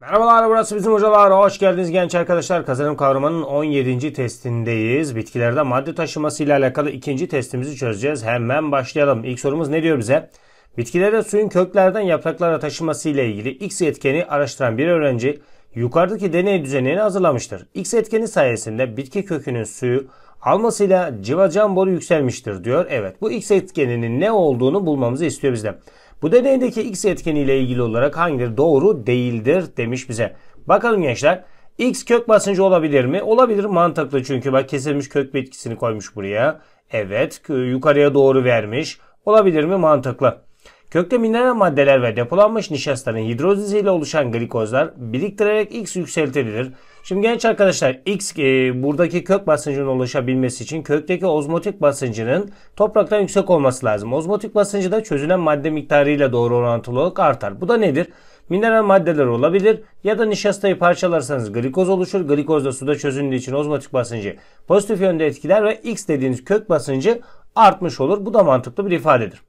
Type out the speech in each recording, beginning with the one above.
Merhabalar burası bizim hocalar. Hoş geldiniz genç arkadaşlar. Kazanım kavramanın 17. testindeyiz. Bitkilerde madde taşıması ile alakalı ikinci testimizi çözeceğiz. Hemen başlayalım. İlk sorumuz ne diyor bize? Bitkilerde suyun köklerden yapraklara taşıması ile ilgili X etkeni araştıran bir öğrenci yukarıdaki deney düzenini hazırlamıştır. X etkeni sayesinde bitki kökünün suyu almasıyla civacam boru yükselmiştir diyor. Evet bu X etkeninin ne olduğunu bulmamızı istiyor bizden. Bu deneydeki x etkeniyle ilgili olarak hangileri doğru değildir demiş bize. Bakalım gençler. X kök basıncı olabilir mi? Olabilir mantıklı çünkü bak kesilmiş kök bitkisini koymuş buraya. Evet yukarıya doğru vermiş. Olabilir mi? Mantıklı. Kökte mineral maddeler ve depolanmış nişastanın hidroliziyle oluşan glikozlar biriktirerek X yükseltilir. Şimdi genç arkadaşlar X e, buradaki kök basıncının oluşabilmesi için kökteki ozmotik basıncının topraktan yüksek olması lazım. Ozmotik basıncı da çözülen madde miktarıyla doğru orantılı olarak artar. Bu da nedir? Mineral maddeler olabilir ya da nişastayı parçalarsanız glikoz oluşur. Glikoz da suda çözündüğü için ozmotik basıncı pozitif yönde etkiler ve X dediğiniz kök basıncı artmış olur. Bu da mantıklı bir ifadedir.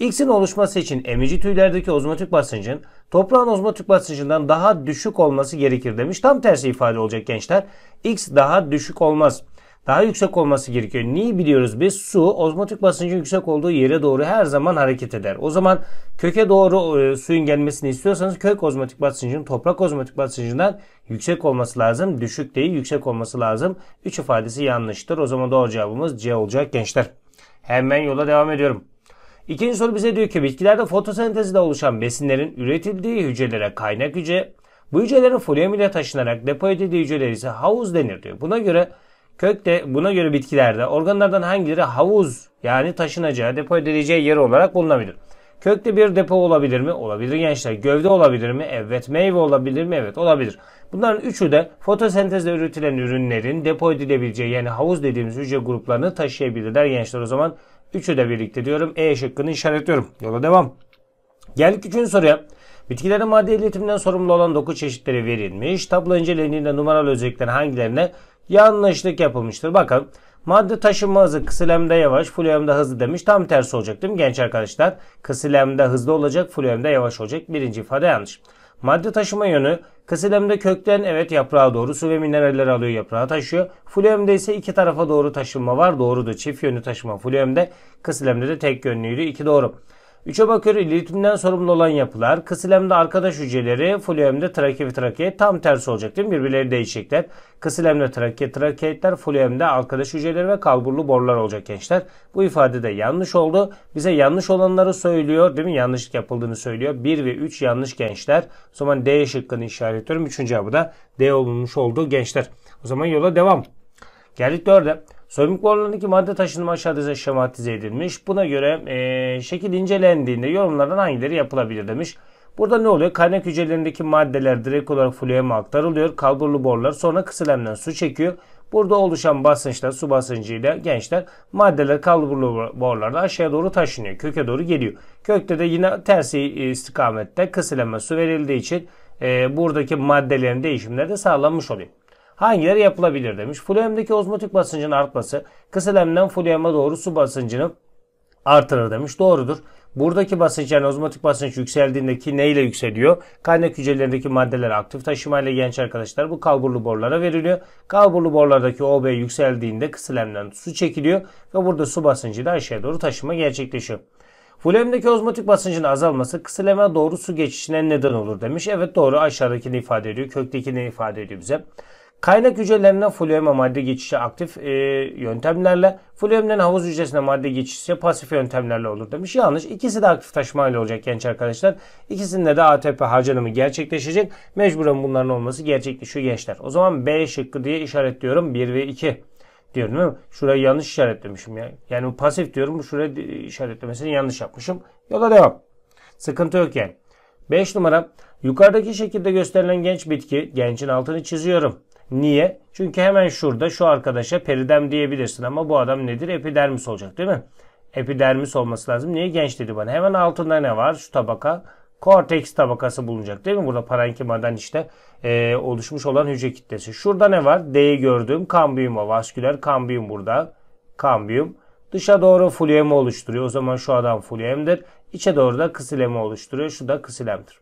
X'in oluşması için emici tüylerdeki ozmotik basıncın toprağın ozmotik basıncından daha düşük olması gerekir demiş. Tam tersi ifade olacak gençler. X daha düşük olmaz. Daha yüksek olması gerekiyor. Niye biliyoruz biz? Su ozmotik basıncı yüksek olduğu yere doğru her zaman hareket eder. O zaman köke doğru e, suyun gelmesini istiyorsanız kök ozmotik basıncının toprak ozmotik basıncından yüksek olması lazım. Düşük değil yüksek olması lazım. 3 ifadesi yanlıştır. O zaman doğru cevabımız C olacak gençler. Hemen yola devam ediyorum. İkinci soru bize diyor ki bitkilerde fotosentezde oluşan besinlerin üretildiği hücrelere kaynak hücre, bu hücrelerin folyum ile taşınarak depo edildiği hücreler ise havuz denir diyor. Buna göre kökte buna göre bitkilerde organlardan hangileri havuz yani taşınacağı depo edileceği yer olarak bulunabilir. Kökte bir depo olabilir mi? Olabilir gençler. Gövde olabilir mi? Evet. Meyve olabilir mi? Evet olabilir. Bunların üçü de fotosentezde üretilen ürünlerin depo edilebileceği yani havuz dediğimiz hücre gruplarını taşıyabilirler gençler. O zaman Üçü de birlikte diyorum. E şıkkını işaretliyorum. Yola devam. Geldik üçüncü soruya. Bitkilerin maddi iletimden sorumlu olan doku çeşitleri verilmiş. Tablo incelendiğinde numaralı özelliklerin hangilerine yanlışlık yapılmıştır? Bakın madde taşınma hızı kısilemde yavaş, fulyemde hızlı demiş. Tam tersi olacak değil mi genç arkadaşlar? Kısilemde hızlı olacak, fulyemde yavaş olacak. Birinci ifade yanlış. Madde taşıma yönü Kasilemde kökten evet yaprağa doğru su ve mineraller alıyor yaprağa taşıyor. Fulyemde ise iki tarafa doğru taşınma var. Doğru da Çift yönlü taşıma fulyemde. Kasilemde de tek yönlüydü. İki doğru. 3'e bakıyor iletimden sorumlu olan yapılar. Kısilemde arkadaş hücreleri, fulyemde trake ve trake tam tersi olacak değil mi? Birbirleri değişecekler. Kısilemde trake, trakeitler, fulyemde arkadaş hücreleri ve kalburlu borular olacak gençler. Bu ifade de yanlış oldu. Bize yanlış olanları söylüyor değil mi? Yanlışlık yapıldığını söylüyor. 1 ve 3 yanlış gençler. O zaman D şıkkını işaretliyorum. üçüncü cevabı da D olunmuş oldu gençler. O zaman yola devam. Geldik 4'e. Sodyum klorlandaki madde taşınma aşağıda şematize edilmiş. Buna göre e, şekil incelendiğinde yorumlardan hangileri yapılabilir demiş. Burada ne oluyor? Kaynak hücrelerindeki maddeler direkt olarak flüeme aktarılıyor. Kalburlu borlar sonra kısılemden su çekiyor. Burada oluşan basınçla su basıncıyla gençler maddeler kalburlu borlarda aşağıya doğru taşınıyor. Köke doğru geliyor. Kökte de yine tersi e, istikamette kısıleme su verildiği için e, buradaki maddelerin değişimleri de sağlanmış oluyor hangileri yapılabilir demiş. Flüemdeki ozmotik basıncın artması kısalemden flüeme doğru su basıncını artırır demiş. Doğrudur. Buradaki basınç yani ozmotik basınç yükseldiğindeki neyle yükseliyor? Kaynak hücrelerindeki maddeler aktif taşımayla genç arkadaşlar bu kalburlu borlara veriliyor. Kalburlu borulardaki OB yükseldiğinde kısilemden su çekiliyor ve burada su basıncı da aşağıya doğru taşıma gerçekleşiyor. Fulemdeki ozmotik basıncın azalması kısileme doğru su geçişine neden olur demiş. Evet doğru aşağıdakini ifade ediyor. Köktekini ifade ediyor bize. Kaynak hücrelerinden floema madde geçişi aktif e, yöntemlerle, floemden havuz hücresine madde geçişi pasif yöntemlerle olur demiş. Yanlış. İkisi de aktif taşıma ile olacak genç arkadaşlar. İkisinde de ATP harcanımı gerçekleşecek. Mecburen bunların olması gerçekleşiyor gençler. O zaman B şıkkı diye işaretliyorum 1 ve 2 diyorum değil mi? Şurayı yanlış işaretlemişim ya. Yani pasif diyorum. Şurayı işaretlemesini yanlış yapmışım. Yola devam. Sıkıntı yok yani. 5 numara. Yukarıdaki şekilde gösterilen genç bitki, gencin altını çiziyorum. Niye? Çünkü hemen şurada şu arkadaşa peridem diyebilirsin ama bu adam nedir? Epidermis olacak değil mi? Epidermis olması lazım. Niye genç dedi bana? Hemen altında ne var? Şu tabaka. Korteks tabakası bulunacak değil mi? Burada parenkimadan işte e, oluşmuş olan hücre kitlesi. Şurada ne var? D'yi gördüğüm kambiyum var. Vasküler kambiyum burada. Kambiyum. Dışa doğru fulyemi oluşturuyor. O zaman şu adam fulyemdir. İçe doğru da ksilemi oluşturuyor. Şu da kisilemdir.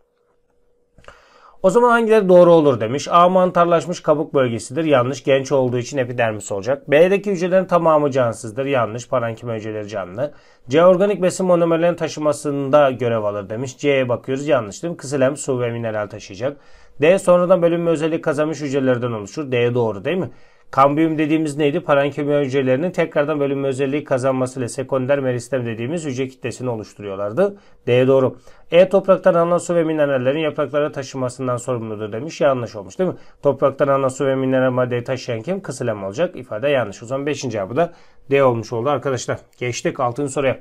O zaman hangileri doğru olur demiş. A mantarlaşmış kabuk bölgesidir. Yanlış. Genç olduğu için epidermis olacak. B'deki hücrelerin tamamı cansızdır. Yanlış. Parankime hücreleri canlı. C organik besin monomerlerin taşımasında görev alır demiş. C'ye bakıyoruz. Yanlış değil mi? Kısilem su ve mineral taşıyacak. D sonradan bölünme özelliği kazanmış hücrelerden oluşur. D doğru değil mi? Kambiyum dediğimiz neydi? Parenkimi hücrelerinin tekrardan bölünme özelliği kazanmasıyla sekonder meristem dediğimiz hücre kitlesini oluşturuyorlardı. D'ye doğru. E topraktan alınan su ve minerallerin yapraklara taşınmasından sorumludur demiş. Yanlış olmuş değil mi? Topraktan alınan su ve mineral maddeyi taşıyan kim? Kısılem olacak. İfade yanlış. O zaman 5. cevabı da D olmuş oldu arkadaşlar. Geçtik 6. soruya.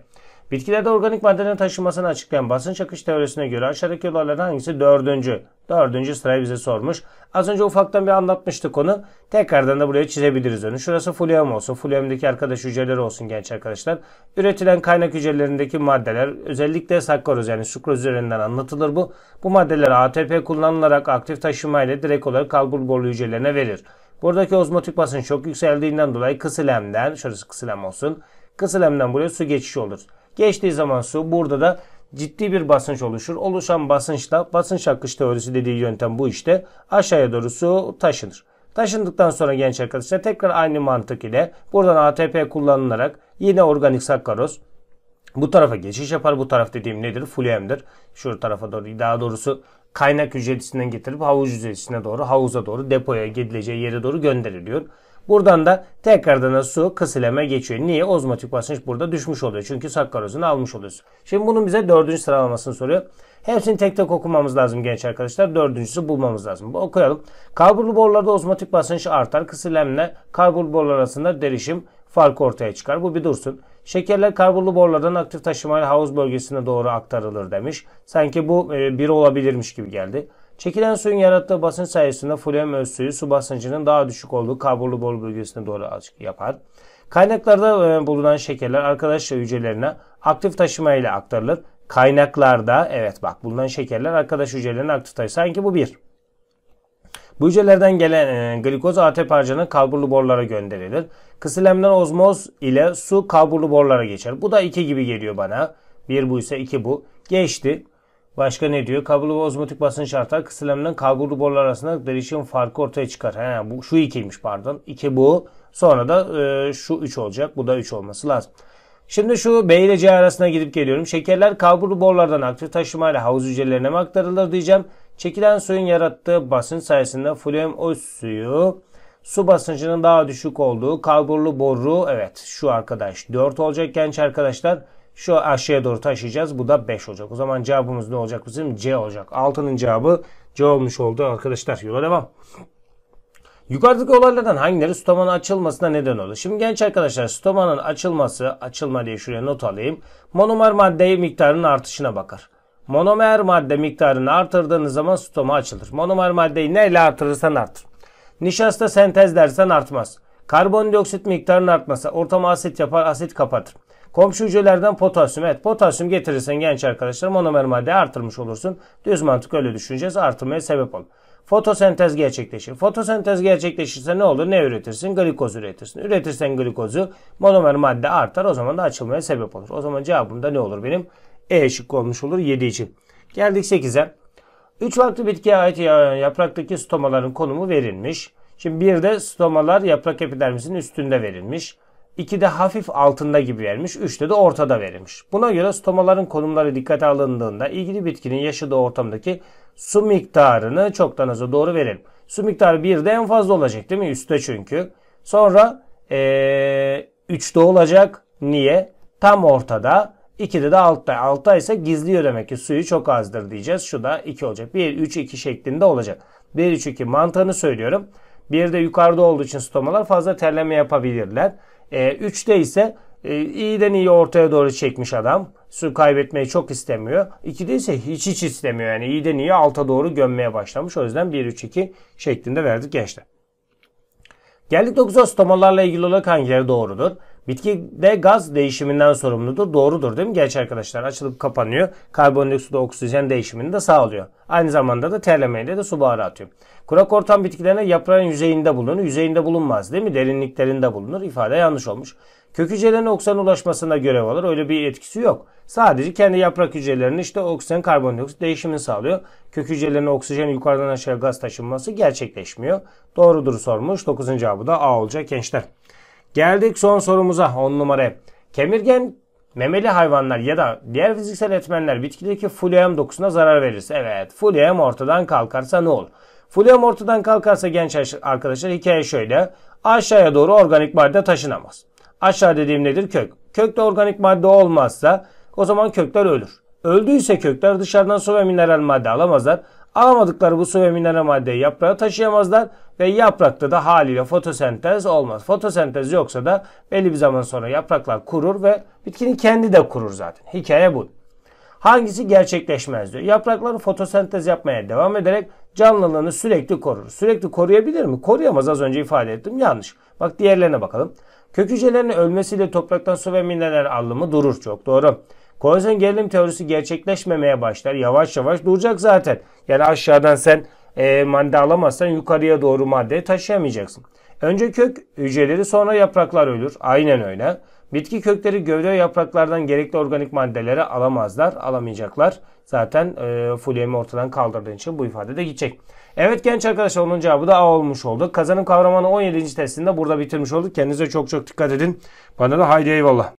Bitkilerde organik maddelerin taşınmasını açıklayan basınç akış teorisine göre aşağıdaki yollardan hangisi dördüncü? Dördüncü sırayı bize sormuş. Az önce ufaktan bir anlatmıştık onu. Tekrardan da buraya çizebiliriz onu. Şurası floem olsun. Floemdeki arkadaş hücreleri olsun genç arkadaşlar. Üretilen kaynak hücrelerindeki maddeler özellikle sakkaroz yani sukroz üzerinden anlatılır bu. Bu maddeler ATP kullanılarak aktif taşıma ile direkt olarak kalbur boru hücrelerine verir. Buradaki ozmotik basınç çok yükseldiğinden dolayı kısılemden, şurası kısılem olsun, kısılemden buraya su geçişi olur. Geçtiği zaman su burada da ciddi bir basınç oluşur. Oluşan basınçla basınç akış teorisi dediği yöntem bu işte. Aşağıya doğru su taşınır. Taşındıktan sonra genç arkadaşlar tekrar aynı mantık ile buradan ATP kullanılarak yine organik sakkaroz bu tarafa geçiş yapar. Bu taraf dediğim nedir? Fluem'dir. Şu tarafa doğru daha doğrusu kaynak hücresinden getirip havuz hücresine doğru havuza doğru depoya gidileceği yere doğru gönderiliyor. Buradan da tekrardan su kısileme geçiyor. Niye? Ozmotik basınç burada düşmüş oluyor. Çünkü sakkarozunu almış oluyorsun. Şimdi bunun bize dördüncü sıralamasını soruyor. Hepsini tek tek okumamız lazım genç arkadaşlar. Dördüncüsü bulmamız lazım. Bu okuyalım. Karburlu borularda ozmotik basınç artar. Kısilemle karburlu borular arasında derişim farkı ortaya çıkar. Bu bir dursun. Şekerler karburlu borlardan aktif taşımayla havuz bölgesine doğru aktarılır demiş. Sanki bu e, biri olabilirmiş gibi geldi. Çekilen suyun yarattığı basınç sayesinde folyum öz suyu su basıncının daha düşük olduğu kaburlu bol bölgesine doğru yapar. Kaynaklarda e, bulunan şekerler arkadaş hücrelerine aktif taşıma ile aktarılır. Kaynaklarda evet bak bulunan şekerler arkadaş hücrelerine aktif taşıma. Sanki bu bir. Bu hücrelerden gelen e, glikoz ATP harcanı kalburlu borlara gönderilir. Kısilemden ozmoz ile su kalburlu borlara geçer. Bu da 2 gibi geliyor bana. 1 bu ise 2 bu. Geçti. Başka ne diyor? Kablo ve ozmotik basınç artar. Kısılemden kalburlu borular arasında derişim farkı ortaya çıkar. He, bu, şu ikiymiş pardon. İki bu. Sonra da e, şu üç olacak. Bu da üç olması lazım. Şimdi şu B ile C arasına gidip geliyorum. Şekerler kalburlu borlardan aktif ile havuz hücrelerine mi aktarılır diyeceğim. Çekilen suyun yarattığı basınç sayesinde fluem o suyu su basıncının daha düşük olduğu kalburlu boru evet şu arkadaş 4 olacak genç arkadaşlar. Şu aşağıya doğru taşıyacağız. Bu da 5 olacak. O zaman cevabımız ne olacak bizim? C olacak. 6'nın cevabı C olmuş oldu arkadaşlar. Yola devam. Yukarıdaki olaylardan hangileri stomanın açılmasına neden olur? Şimdi genç arkadaşlar stomanın açılması, açılma diye şuraya not alayım. Monomer madde miktarının artışına bakar. Monomer madde miktarını artırdığınız zaman stoma açılır. Monomer maddeyi neyle artırırsan artır. Nişasta sentez dersen artmaz. Karbondioksit miktarının artması ortama asit yapar, asit kapatır. Komşu hücrelerden potasyum. Evet potasyum getirirsen genç arkadaşlar monomer madde artırmış olursun. Düz mantık öyle düşüneceğiz. Artırmaya sebep olur. Fotosentez gerçekleşir. Fotosentez gerçekleşirse ne olur? Ne üretirsin? Glikoz üretirsin. Üretirsen glikozu monomer madde artar. O zaman da açılmaya sebep olur. O zaman cevabım da ne olur benim? E şıkkı olmuş olur 7 için. Geldik 8'e. 3 farklı bitkiye ait yapraktaki stomaların konumu verilmiş. Şimdi bir de stomalar yaprak epidermisinin üstünde verilmiş. 2'de hafif altında gibi verilmiş, 3'te de ortada verilmiş. Buna göre stomaların konumları dikkate alındığında ilgili bitkinin yaşadığı ortamdaki su miktarını çoktan aza doğru verelim. Su miktarı 1'de en fazla olacak değil mi? Üste çünkü. Sonra ee, 3'te olacak. Niye? Tam ortada. 2'de de altta. Altta ise gizliyor demek ki suyu çok azdır diyeceğiz. Şu da 2 olacak. 1, 3, 2 şeklinde olacak. 1, 3, 2 mantığını söylüyorum. 1'de yukarıda olduğu için stomalar fazla terleme yapabilirler. E, 3'te ise e, iyiden iyi ortaya doğru çekmiş adam. Su kaybetmeyi çok istemiyor. 2'de ise hiç hiç istemiyor. Yani iyiden iyi alta doğru gömmeye başlamış. O yüzden 1-3-2 şeklinde verdik gençler. Geldik 9'a stomalarla ilgili olarak hangileri doğrudur? Bitki de gaz değişiminden sorumludur. Doğrudur değil mi genç arkadaşlar? Açılıp kapanıyor. Karbondioksit oksijen değişimini de sağlıyor. Aynı zamanda da terlemeyle de su buharı atıyor. Kurak ortam bitkilerine yaprağın yüzeyinde bulunur. Yüzeyinde bulunmaz değil mi? Derinliklerinde bulunur. İfade yanlış olmuş. Kök hücrelerine oksijen ulaşmasına görev alır. Öyle bir etkisi yok. Sadece kendi yaprak hücrelerinin işte oksijen karbondioksit değişimini sağlıyor. Kök hücrelerine oksijen yukarıdan aşağıya gaz taşınması gerçekleşmiyor. Doğrudur sormuş. 9. cevabı da A olacak gençler. Geldik son sorumuza 10 numara. Kemirgen memeli hayvanlar ya da diğer fiziksel etmenler bitkideki floem dokusuna zarar verirse. Evet floem ortadan kalkarsa ne olur? Floem ortadan kalkarsa genç arkadaşlar hikaye şöyle. Aşağıya doğru organik madde taşınamaz. Aşağı dediğim nedir? Kök. Kökte organik madde olmazsa o zaman kökler ölür. Öldüyse kökler dışarıdan su ve mineral madde alamazlar. Alamadıkları bu su ve mineral maddeyi yaprağa taşıyamazlar ve yaprakta da haliyle fotosentez olmaz. Fotosentez yoksa da belli bir zaman sonra yapraklar kurur ve bitkinin kendi de kurur zaten. Hikaye bu. Hangisi gerçekleşmez diyor. Yapraklar fotosentez yapmaya devam ederek canlılığını sürekli korur. Sürekli koruyabilir mi? Koruyamaz az önce ifade ettim. Yanlış. Bak diğerlerine bakalım. Kök hücrelerinin ölmesiyle topraktan su ve mineraller alımı durur. Çok doğru. Korsen gerilim teorisi gerçekleşmemeye başlar. Yavaş yavaş duracak zaten. Yani aşağıdan sen e, madde alamazsan yukarıya doğru maddeyi taşıyamayacaksın. Önce kök hücreleri sonra yapraklar ölür. Aynen öyle. Bitki kökleri gövde yapraklardan gerekli organik maddeleri alamazlar, alamayacaklar. Zaten e, fulyemi ortadan kaldırdığın için bu ifade de gidecek. Evet genç arkadaşlar onun cevabı da A olmuş oldu. Kazanım kavramını 17. testinde burada bitirmiş olduk. Kendinize çok çok dikkat edin. Bana da haydi eyvallah.